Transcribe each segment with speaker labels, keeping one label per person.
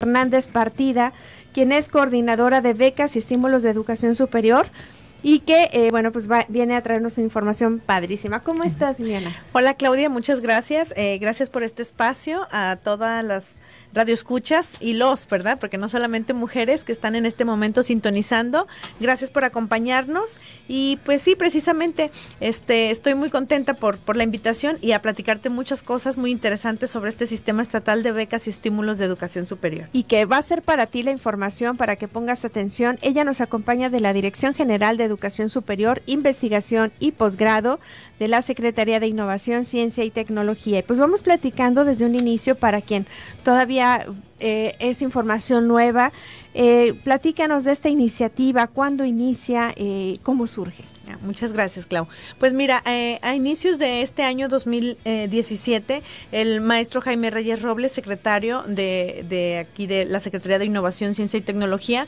Speaker 1: Hernández Partida, quien es coordinadora de becas y estímulos de educación superior y que, eh, bueno, pues viene a traernos su información padrísima. ¿Cómo estás, Liliana? Hola, Claudia, muchas gracias. Eh, gracias por este espacio a todas las escuchas
Speaker 2: y los, ¿verdad? Porque no solamente mujeres que están en este momento sintonizando. Gracias por acompañarnos y pues sí, precisamente este estoy muy contenta por por la invitación y a platicarte muchas cosas muy interesantes sobre este sistema estatal de becas y estímulos de educación superior.
Speaker 1: Y que va a ser para ti la información para que pongas atención. Ella nos acompaña de la Dirección General de Educación Superior, Investigación y Posgrado de la Secretaría de Innovación, Ciencia y Tecnología. Y pues vamos platicando desde un inicio para quien todavía that Eh, es información nueva. Eh, platícanos de esta iniciativa, cuándo inicia, eh, cómo surge. Ah, muchas gracias, Clau. Pues mira, eh, a inicios de este año
Speaker 2: 2017, el maestro Jaime Reyes Robles, secretario de, aquí de la Secretaría de Innovación, Ciencia y Tecnología,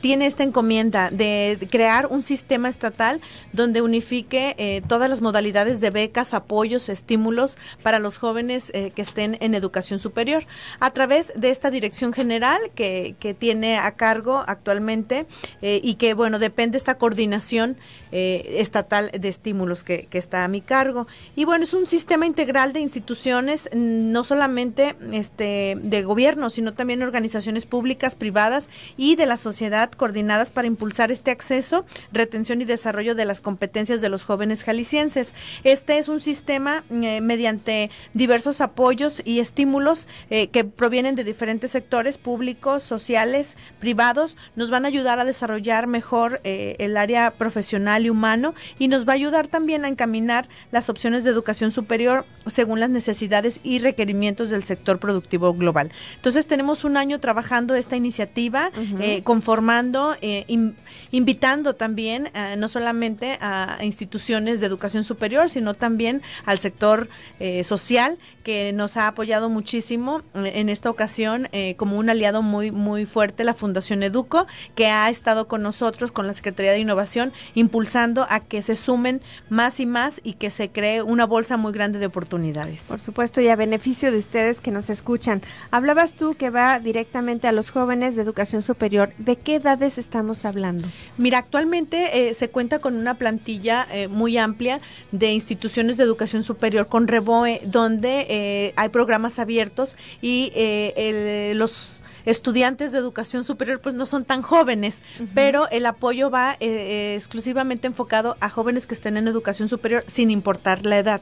Speaker 2: tiene esta encomienda de crear un sistema estatal donde unifique todas las modalidades de becas, apoyos, estímulos para los jóvenes que estén en educación superior a través de esta dirección general que, que tiene a cargo actualmente eh, y que, bueno, depende esta coordinación eh, estatal de estímulos que, está a mi cargo. Y bueno, es un sistema integral de instituciones, no solamente este, de gobierno, sino también organizaciones públicas, privadas y de la sociedad coordinadas para impulsar este acceso, retención y desarrollo de las competencias de los jóvenes jaliscienses. Este es un sistema eh, mediante diversos apoyos y estímulos eh, que provienen de diferentes sectores públicos, sociales, privados, nos van a ayudar a desarrollar mejor el área profesional humano y nos va a ayudar también a encaminar las opciones de educación superior según las necesidades y requerimientos del sector productivo global. Entonces tenemos un año trabajando esta iniciativa, eh, conformando, e invitando también eh, no solamente a instituciones de educación superior, sino también al sector social que nos ha apoyado muchísimo en esta ocasión como un aliado muy, muy fuerte, la Fundación Educo, que ha estado con nosotros, con la Secretaría de Innovación, impulsando a que se sumen más y más y que se cree una bolsa muy grande de
Speaker 1: oportunidades. Por supuesto, y a beneficio de ustedes que nos escuchan. Hablabas tú que va directamente a los jóvenes de educación superior. ¿De qué edades estamos hablando? Mira, actualmente
Speaker 2: eh, se cuenta con una plantilla eh, muy amplia de instituciones de educación superior con REBOE, donde eh, hay programas abiertos y los estudiantes de educación superior pues no son tan jóvenes, pero el apoyo va eh, eh, exclusivamente enfocado a jóvenes que estén en educación superior sin importar la edad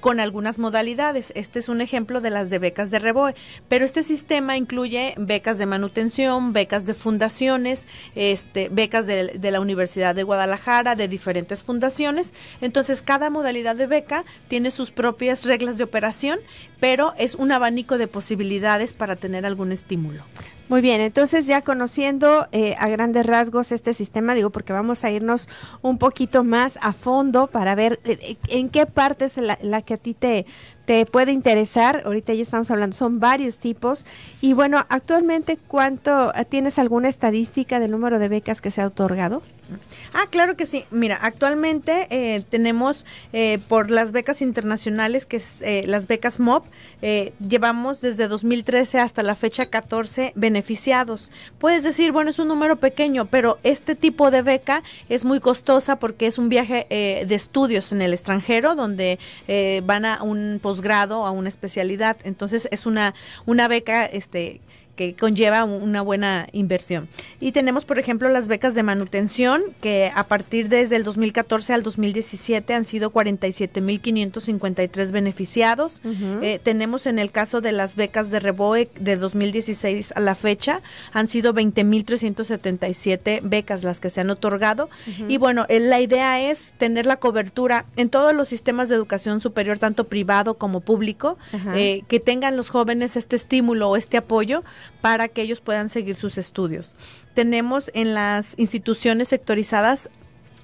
Speaker 2: con algunas modalidades. Este es un ejemplo de las de becas de Reboe, pero este sistema incluye becas de manutención, becas de fundaciones, este, becas de la Universidad de Guadalajara, de diferentes fundaciones. Entonces, cada modalidad de beca tiene sus propias reglas de operación, pero es un abanico de posibilidades para tener algún estímulo.
Speaker 1: Muy bien, entonces ya conociendo eh, a grandes rasgos este sistema, digo, porque vamos a irnos un poquito más a fondo para ver eh, eh, en qué parte es la, la que a ti te, te puede interesar. Ahorita ya estamos hablando, son varios tipos. Y bueno, actualmente, ¿cuánto eh, tienes alguna estadística del número de becas que se ha otorgado? Ah, claro que sí. Mira, actualmente eh, tenemos eh, por las becas internacionales,
Speaker 2: que es las becas MOP, llevamos desde 2013 hasta la fecha 14 beneficiados. Puedes decir, bueno, es un número pequeño, pero este tipo de beca es muy costosa porque es un viaje de estudios en el extranjero, donde van a un grado, a una especialidad. Entonces es una, una beca este, que conlleva una buena inversión. Y tenemos, por ejemplo, las becas de manutención, que a partir desde el 2014 al 2017 han sido 47.553 beneficiados. 553 beneficiados eh, tenemos en el caso de las becas de Reboe de 2016 a la fecha, han sido 20.377 becas las que se han otorgado. Y bueno, eh, la idea es tener la cobertura en todos los sistemas de educación superior, tanto privado como público, eh, que tengan los jóvenes este estímulo o este apoyo para que ellos puedan seguir sus estudios. Tenemos en las instituciones sectorizadas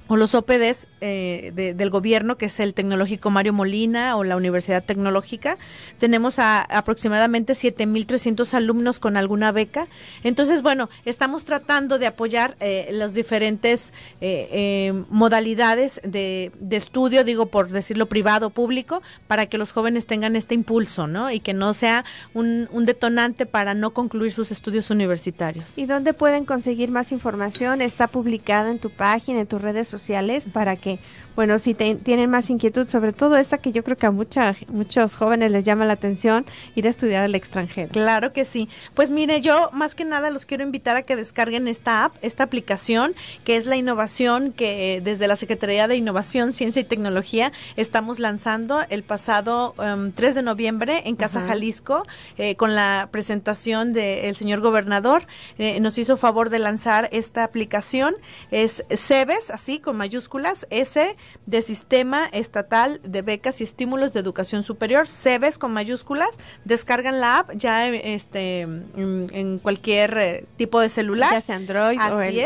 Speaker 2: o los OPDs eh, del gobierno, que es el Tecnológico Mario Molina o la Universidad Tecnológica. Tenemos a, aproximadamente 7.300 alumnos con alguna beca. Entonces, bueno, estamos tratando de apoyar eh, las diferentes eh, modalidades de, estudio, digo, por decirlo privado, público, para que los jóvenes tengan este impulso, ¿no? Y que no sea un, un detonante para no concluir sus estudios universitarios.
Speaker 1: ¿Y dónde pueden conseguir más información? ¿Está publicada en tu página, en tus redes sociales? sociales para que bueno, si tienen más inquietud, sobre todo esta que yo creo que a muchos jóvenes les llama la atención, ir a estudiar al extranjero. Claro que sí. Pues mire,
Speaker 2: yo más que nada los quiero invitar a que descarguen esta app, esta aplicación, que es la innovación que eh, desde la Secretaría de Innovación, Ciencia y Tecnología estamos lanzando el pasado 3 em, de noviembre en Casa Jalisco, eh, con la presentación del señor gobernador. Eh, nos hizo favor de lanzar esta aplicación. Es CEBES, así con mayúsculas, S de Sistema Estatal de Becas y Estímulos de Educación Superior, Cbes con mayúsculas. Descargan la app ya este, mm, en,
Speaker 1: cualquier eh, tipo de celular. Ya sea Android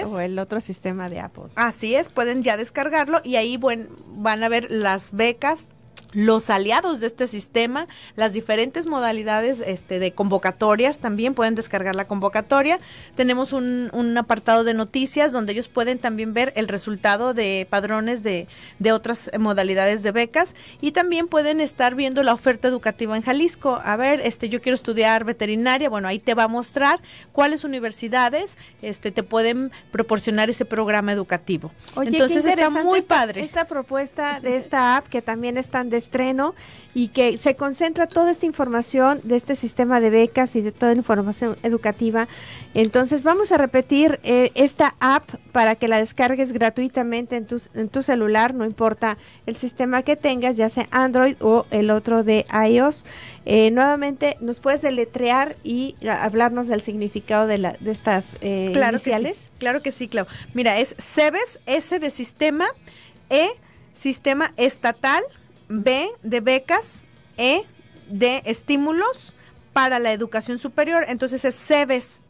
Speaker 1: o el, otro sistema de Apple.
Speaker 2: Así es, pueden ya descargarlo y ahí van a ver las becas los aliados de este sistema, las diferentes modalidades este, de convocatorias, también pueden descargar la convocatoria. Tenemos un, apartado de noticias donde ellos pueden también ver el resultado de padrones de, otras modalidades de becas y también pueden estar viendo la oferta educativa en Jalisco. A ver, este, yo quiero estudiar veterinaria, bueno, ahí te va a mostrar cuáles universidades este, te pueden proporcionar ese programa educativo. Entonces está muy
Speaker 1: padre. Esta propuesta de esta app que también están de estreno y que se concentra toda esta información de este sistema de becas y de toda la información educativa. Entonces vamos a repetir eh, esta app para que la descargues gratuitamente en tu, en tu celular, no importa el sistema que tengas, ya sea Android o el otro de iOS. Eh, nuevamente, ¿nos puedes deletrear y hablarnos del significado de, la, de estas eh, claro Que sí,
Speaker 2: claro que sí, Clau. Mira, es CEBES, S de sistema, E, sistema estatal, B de becas, E de estímulos para la educación superior. Entonces es CEBES,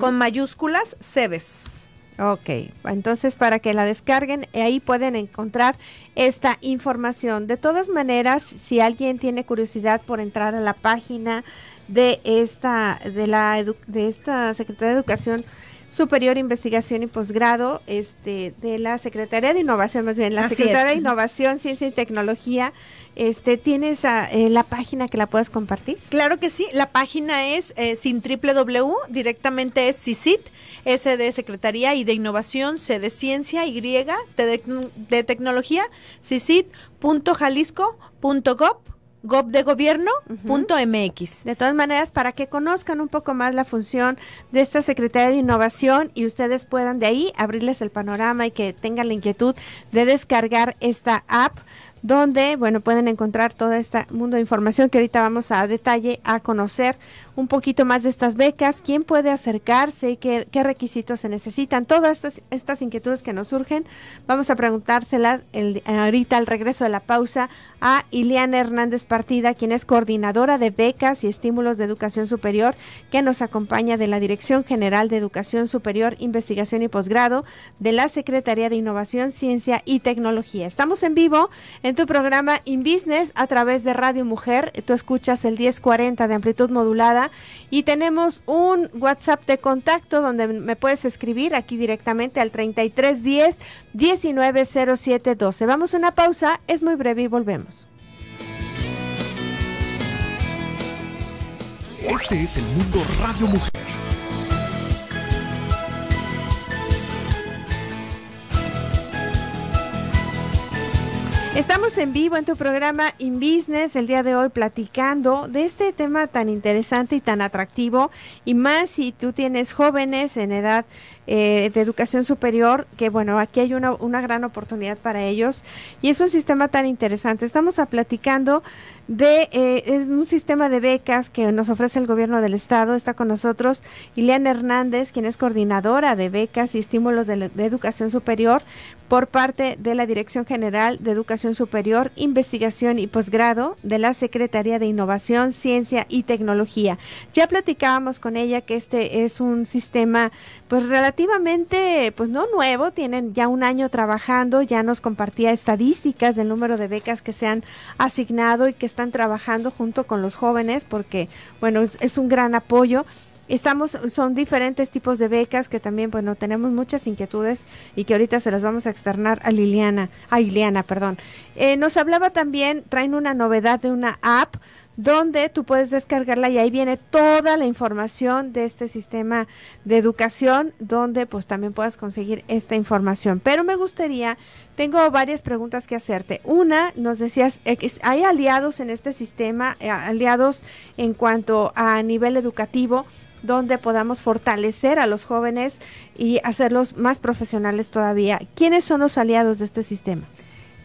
Speaker 2: con
Speaker 1: mayúsculas
Speaker 2: CEBES.
Speaker 1: Ok, entonces para que la descarguen, eh, ahí pueden encontrar esta información. De todas maneras, si alguien tiene curiosidad por entrar a la página de esta, de la de esta Secretaría de Educación superior, investigación y posgrado este, de la Secretaría de Innovación, más bien la Secretaría de Innovación, Ciencia y Tecnología. Este, ¿Tienes eh, la página que la puedas compartir? Claro que sí, la página es eh, sin triple
Speaker 2: directamente es CICIT, S de Secretaría y de Innovación, C de Ciencia, Y, de, Tecnología, CICIT.jalisco.gov.mx
Speaker 1: gobdegobierno.mx. De todas maneras, para que conozcan un poco más la función de esta Secretaría de Innovación y ustedes puedan de ahí abrirles el panorama y que tengan la inquietud de descargar esta app donde, bueno, pueden encontrar todo este mundo de información que ahorita vamos a detalle a conocer un poquito más de estas becas, quién puede acercarse y qué, qué, requisitos se necesitan. Todas estas, inquietudes que nos surgen, vamos a preguntárselas ahorita al regreso de la pausa a Ileana Hernández Partida, quien es coordinadora de becas y estímulos de educación superior, que nos acompaña de la Dirección General de Educación Superior, Investigación y Posgrado de la Secretaría de Innovación, Ciencia y Tecnología. Estamos en vivo en tu programa In Business a través de Radio Mujer. Tú escuchas el 1040 de amplitud modulada y tenemos un WhatsApp de contacto donde me puedes escribir aquí directamente al 3310 190712. Vamos a una pausa, es muy breve y volvemos.
Speaker 2: Este es el mundo Radio Mujer.
Speaker 1: Estamos en vivo en tu programa In Business el día de hoy platicando de este tema tan interesante y tan atractivo y más si tú tienes jóvenes en edad eh, de educación superior que bueno, aquí hay una, una gran oportunidad para ellos y es un sistema tan interesante. Estamos platicando de eh, es un sistema de becas que nos ofrece el gobierno del estado. Está con nosotros Ileana Hernández, quien es coordinadora de becas y estímulos de educación superior por parte de la Dirección General de Educación Superior, Investigación y Posgrado de la Secretaría de Innovación, Ciencia y Tecnología. Ya platicábamos con ella que este es un sistema pues relativamente pues no nuevo, tienen ya un año trabajando, ya nos compartía estadísticas del número de becas que se han asignado y que están trabajando junto con los jóvenes porque bueno, es, es un gran apoyo Estamos, son diferentes tipos de becas que también, bueno, tenemos muchas inquietudes y que ahorita se las vamos a externar a Liliana, a Liliana, perdón. Eh, nos hablaba también, traen una novedad de una app donde tú puedes descargarla y ahí viene toda la información de este sistema de educación, donde pues también puedas conseguir esta información. Pero me gustaría, tengo varias preguntas que hacerte. Una, nos decías, eh, hay aliados en este sistema, eh, aliados en cuanto a nivel educativo, donde podamos fortalecer a los jóvenes y hacerlos más profesionales todavía. ¿Quiénes son los aliados de este sistema?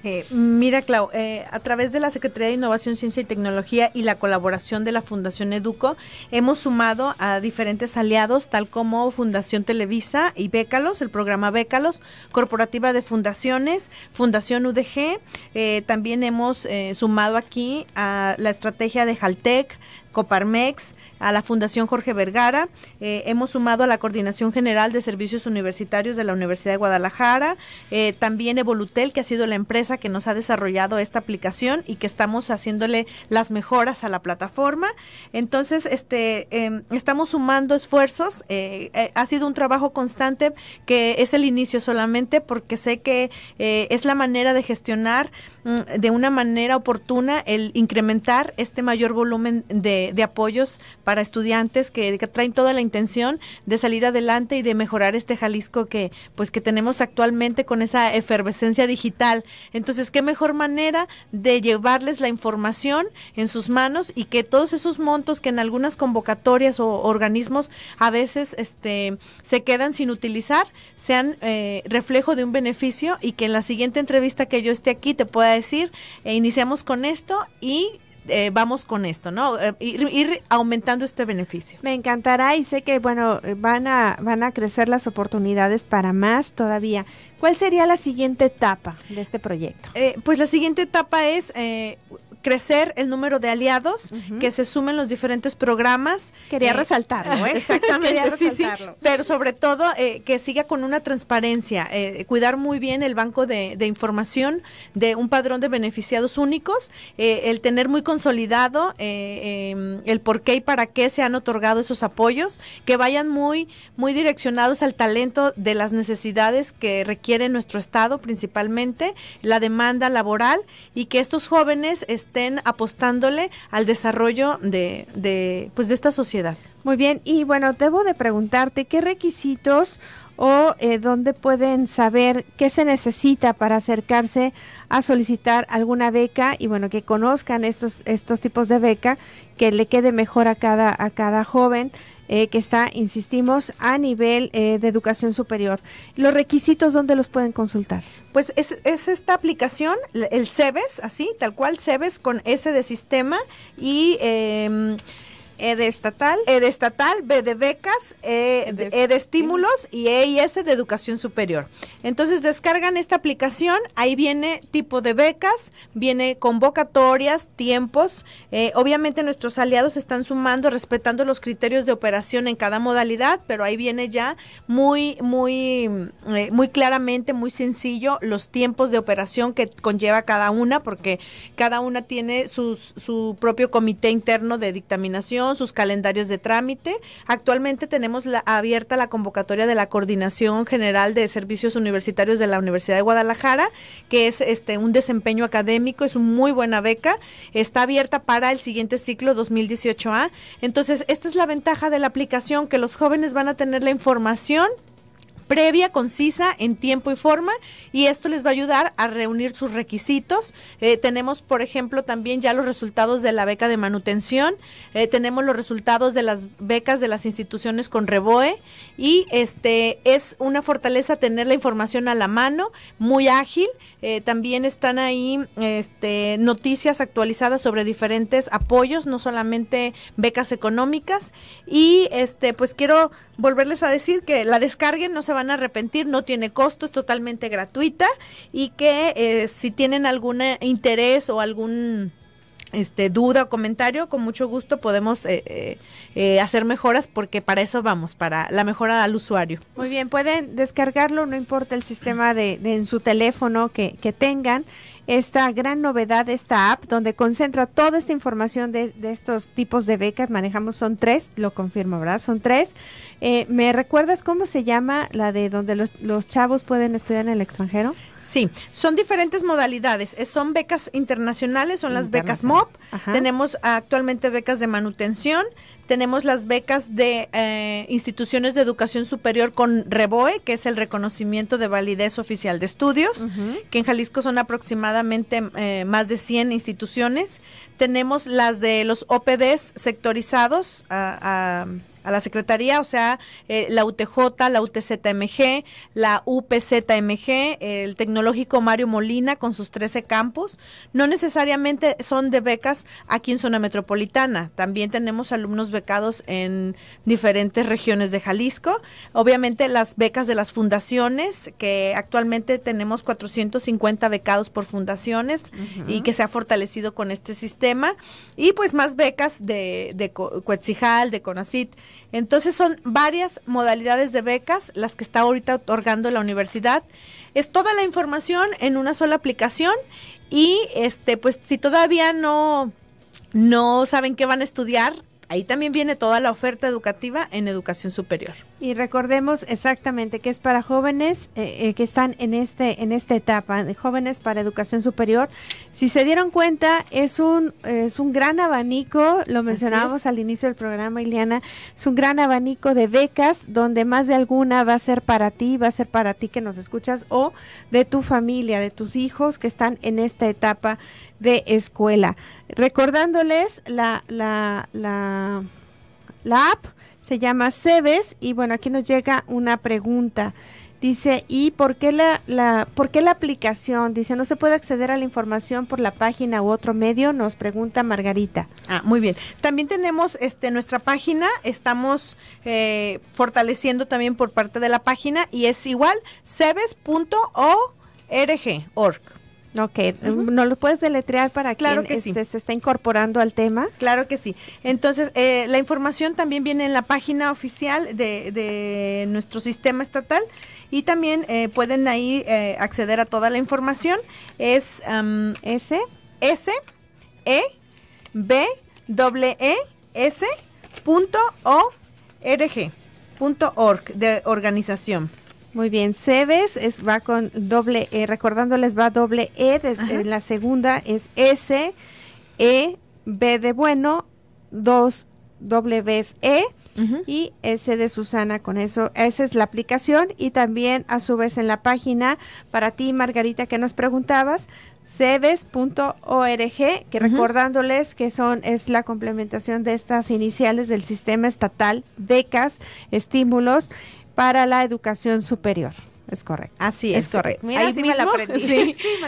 Speaker 2: Eh, mira, Clau, eh, a través de la Secretaría de Innovación, Ciencia y Tecnología y la colaboración de la Fundación Educo, hemos sumado a diferentes aliados, tal como Fundación Televisa y Bécalos, el programa Bécalos, Corporativa de Fundaciones, Fundación UDG. Eh, también hemos sumado aquí a la estrategia de Jaltec, Coparmex, a la Fundación Jorge Vergara. Eh, hemos sumado a la Coordinación General de Servicios Universitarios de la Universidad de Guadalajara. Eh, también Evolutel, que ha sido la empresa que nos ha desarrollado esta aplicación y que estamos haciéndole las mejoras a la plataforma. Entonces, este, em, estamos sumando esfuerzos. Eh, ha sido un trabajo constante que es el inicio solamente porque sé que es la manera de gestionar mm, de una manera oportuna el incrementar este mayor volumen de de, apoyos para estudiantes que, traen toda la intención de salir adelante y de mejorar este Jalisco que pues que tenemos actualmente con esa efervescencia digital. Entonces, qué mejor manera de llevarles la información en sus manos y que todos esos montos que en algunas convocatorias o organismos a veces este se quedan sin utilizar sean eh, reflejo de un beneficio y que en la siguiente entrevista que yo esté aquí te pueda decir eh, iniciamos con esto y eh, vamos con esto, ¿no? Eh, ir, aumentando este beneficio.
Speaker 1: Me encantará y sé que, bueno, van a, van a crecer las oportunidades para más todavía. ¿Cuál sería la siguiente etapa de este proyecto?
Speaker 2: Eh, pues la siguiente etapa es crecer el número de aliados que se sumen los diferentes programas. Quería eh, resaltarlo, ¿eh? Exactamente, sí, sí. Pero sobre todo eh, que siga con una transparencia, eh, cuidar muy bien el banco de, información de un padrón de beneficiados únicos, el tener muy consolidado em, el por qué y para qué se han otorgado esos apoyos, que vayan muy, muy direccionados al talento de las necesidades que requiere nuestro Estado principalmente, la demanda laboral y que estos jóvenes... estén estén apostándole
Speaker 1: al desarrollo de, de, pues de esta sociedad. Muy bien, y bueno, debo de preguntarte qué requisitos o eh, dónde pueden saber qué se necesita para acercarse a solicitar alguna beca y bueno, que conozcan estos, estos tipos de beca, que le quede mejor a cada, a cada joven. Eh, que está, insistimos, a nivel eh, de educación superior. ¿Los requisitos dónde los pueden consultar? Pues es, esta aplicación, el CEBES, así, tal cual, CEBES con S de sistema
Speaker 2: y... Em, e de estatal. E de estatal, B de becas, e, e, e, de, estímulos y E y S de educación superior. Entonces descargan esta aplicación, ahí viene tipo de becas, viene convocatorias, tiempos. Eh, obviamente nuestros aliados están sumando, respetando los criterios de operación en cada modalidad, pero ahí viene ya muy, muy, mm, eh, muy claramente, muy sencillo los tiempos de operación que conlleva cada una, porque cada una tiene su propio comité interno de dictaminación sus calendarios de trámite. Actualmente tenemos la, abierta la convocatoria de la Coordinación General de Servicios Universitarios de la Universidad de Guadalajara, que es este un desempeño académico, es muy buena beca, está abierta para el siguiente ciclo 2018A. Entonces, esta es la ventaja de la aplicación, que los jóvenes van a tener la información previa, concisa, en tiempo y forma, y esto les va a ayudar a reunir sus requisitos. Eh, tenemos, por ejemplo, también ya los resultados de la beca de manutención, eh, tenemos los resultados de las becas de las instituciones con Reboe, y este es una fortaleza tener la información a la mano, muy ágil. Eh, también están ahí este, noticias actualizadas sobre diferentes apoyos, no solamente becas económicas. Y este, pues quiero volverles a decir que la descarguen, no se van a arrepentir, no tiene costo, es totalmente gratuita y que eh, si tienen algún eh, interés o algún este, duda o comentario, con mucho gusto podemos eh, hacer mejoras porque para eso vamos, para
Speaker 1: la mejora al usuario. Muy bien, pueden descargarlo, no importa el sistema de, en su teléfono que tengan esta gran novedad, esta app, donde concentra toda esta información de, estos tipos de becas. Manejamos, son tres, lo confirmo, ¿verdad? Son tres. Eh, ¿Me recuerdas cómo se llama la de donde los, los chavos pueden estudiar en el extranjero? Sí, son diferentes modalidades. Son becas internacionales, son las becas MOP. Tenemos
Speaker 2: actualmente becas de manutención, tenemos las becas de eh, instituciones de educación superior con REBOE, que es el reconocimiento de validez oficial de estudios, que en Jalisco son aproximadamente eh, más de 100 instituciones. Tenemos las de los OPDs sectorizados. a a la Secretaría, o sea, eh, la UTJ, la UTZMG, la UPZMG, el tecnológico Mario Molina con sus 13 campos. No necesariamente son de becas aquí en zona metropolitana, también tenemos alumnos becados en diferentes regiones de Jalisco. Obviamente las becas de las fundaciones, que actualmente tenemos 450 becados por fundaciones y que se ha fortalecido con este sistema. Y pues más becas de, de Coetzijal, de Conacit entonces son varias modalidades de becas las que está ahorita otorgando la universidad. Es toda la información en una sola aplicación y este pues si todavía no no saben qué van a estudiar, Ahí también viene toda la oferta educativa en educación superior.
Speaker 1: Y recordemos exactamente que es para jóvenes eh, eh, que están en este en esta etapa, de jóvenes para educación superior. Si se dieron cuenta, es un es un gran abanico, lo mencionábamos al inicio del programa, Iliana, es un gran abanico de becas donde más de alguna va a ser para ti, va a ser para ti que nos escuchas o de tu familia, de tus hijos que están en esta etapa de escuela. Recordándoles la, la, la, app se llama Cebes y bueno, aquí nos llega una pregunta. Dice, ¿y por qué la, la, por qué la aplicación? Dice, ¿no se puede acceder a la información por la página u otro medio? Nos pregunta Margarita. Ah, muy bien. También tenemos este, nuestra página, estamos eh,
Speaker 2: fortaleciendo también por parte de la página y es igual, cebes.org. Ok, ¿no lo puedes deletrear para que este, se está incorporando al tema? Claro que sí. Entonces, eh, la información también viene en la página oficial de, nuestro sistema estatal y también eh, pueden ahí eh, acceder a toda la información. Es S. S. E. B. W. E. S. Punto o.
Speaker 1: de organización. Muy bien, Cebes es, va con doble, E, recordándoles va doble E, la segunda es S, E, B de bueno, dos W E y S de Susana con eso. Esa es la aplicación y también a su vez en la página para ti, Margarita, que nos preguntabas, cebes.org, que recordándoles que son es la complementación de estas iniciales del sistema estatal, becas, estímulos para la educación superior. Es correcto. Así es. correcto. ahí mismo,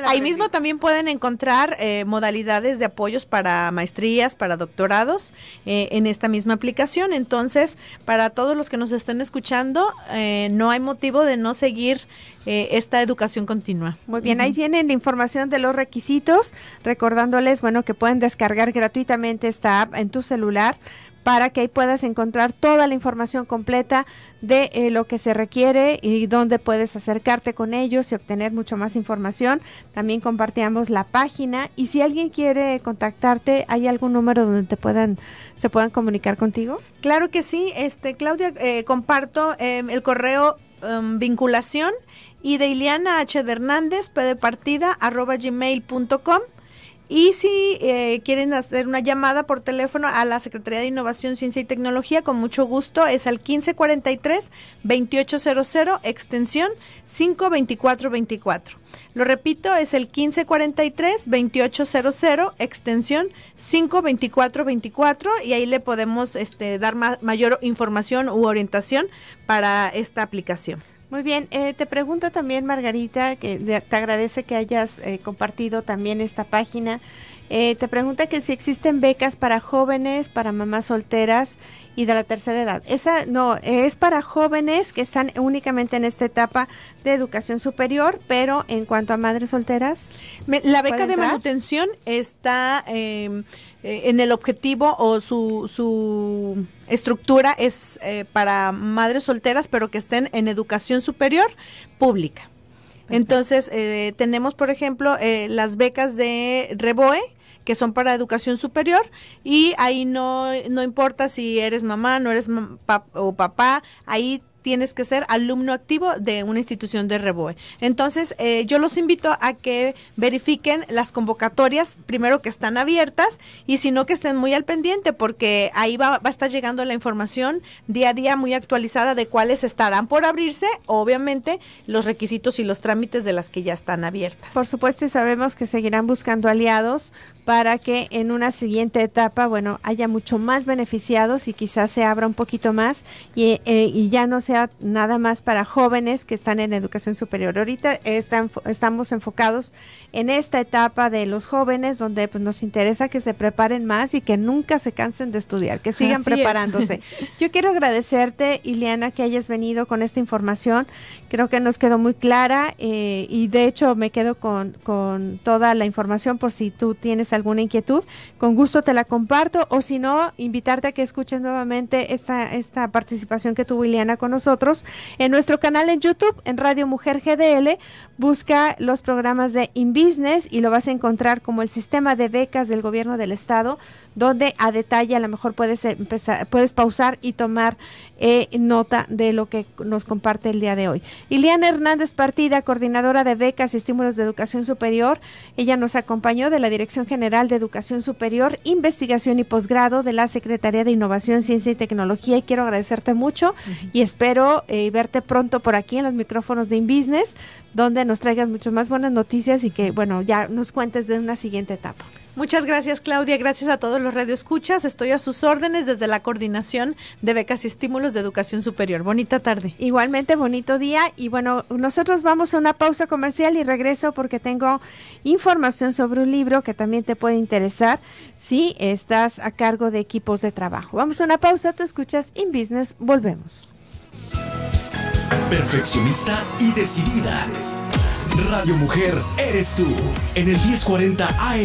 Speaker 1: ahí mismo
Speaker 2: también pueden encontrar eh, modalidades de apoyos para maestrías, para doctorados eh, en esta misma aplicación. Entonces, para todos los que nos estén
Speaker 1: escuchando, eh, no hay motivo de no seguir esta educación continua. Muy bien, ahí viene la información de los requisitos, recordándoles, bueno, que pueden descargar gratuitamente esta app en tu celular para que ahí puedas encontrar toda la información completa de eh, lo que se requiere y dónde puedes acercarte con ellos y obtener mucho más información. También compartíamos la página y si alguien quiere contactarte, ¿hay algún número donde te puedan se puedan comunicar contigo? Claro que sí, este Claudia eh, comparto
Speaker 2: em, el correo em, vinculación y de Ileana H. De Hernández, p partida, arroba gmail.com. Y si eh, quieren hacer una llamada por teléfono a la Secretaría de Innovación, Ciencia y Tecnología, con mucho gusto, es al 1543-2800, extensión 52424. Lo repito, es el 1543-2800, extensión 52424, y ahí le podemos este, dar mayor información u orientación
Speaker 1: para esta aplicación. Muy bien, eh, te pregunto también Margarita, que te agradece que hayas eh, compartido también esta página eh, te pregunta que si existen becas para jóvenes, para mamás solteras y de la tercera edad. Esa no, es para jóvenes que están únicamente en esta etapa de educación superior, pero en cuanto a madres solteras. la beca de manutención está em, eh, en el
Speaker 2: objetivo o su, su estructura es eh, para madres solteras, pero que estén en educación superior pública. Entonces, tenemos, por ejemplo, las becas de Reboe, que son para educación superior y ahí no, no importa si eres mamá, no eres o papá, ahí tienes que ser alumno activo de una institución de Reboe. Entonces, eh, yo los invito a que verifiquen las convocatorias, primero que están abiertas y si no, que estén muy al pendiente porque ahí va, a estar llegando la información día a día muy actualizada de
Speaker 1: cuáles estarán por abrirse, obviamente
Speaker 2: los requisitos y los trámites de las que ya están abiertas.
Speaker 1: Por supuesto, y sabemos que seguirán buscando aliados para que en una siguiente etapa, bueno, haya mucho más beneficiados y quizás se abra un poquito más y eh, ya no se nada más para jóvenes que están en educación superior. Ahorita estamos enfocados en esta etapa de los jóvenes donde pues, nos interesa que se preparen más y que nunca se cansen de estudiar, que sigan preparándose. Yo quiero agradecerte, Ileana, que hayas venido con esta información. Creo que nos quedó muy clara eh, y de hecho me quedo con, toda la información por si tú tienes alguna inquietud. Con gusto te la comparto o si no, invitarte a que escuches nuevamente esta, esta participación que tuvo Ileana con nosotros nosotros en nuestro canal en YouTube, en Radio Mujer GDL. Busca los programas de InBusiness y lo vas a encontrar como el sistema de becas del gobierno del estado, donde a detalle a lo mejor puedes empezar, puedes pausar y tomar eh, nota de lo que nos comparte el día de hoy. Iliana Hernández Partida, coordinadora de becas y estímulos de educación superior, ella nos acompañó de la Dirección General de Educación Superior, Investigación y Posgrado de la Secretaría de Innovación, Ciencia y Tecnología y quiero agradecerte mucho y espero espero eh, verte pronto por aquí en los micrófonos de In Business donde nos traigas muchas más buenas noticias y que, bueno, ya nos cuentes de una siguiente etapa.
Speaker 2: Muchas gracias, Claudia. Gracias a todos los radioescuchas. Estoy a sus órdenes desde la Coordinación de Becas y Estímulos de Educación Superior. Bonita
Speaker 1: tarde. Igualmente, bonito día. Y bueno, nosotros vamos a una pausa comercial y regreso porque tengo información sobre un libro que también te puede interesar si estás a cargo de equipos de trabajo. Vamos a una pausa. Tú escuchas In Business. Volvemos.
Speaker 2: Perfeccionista y decidida. Radio Mujer, eres tú. En el 1040 AM.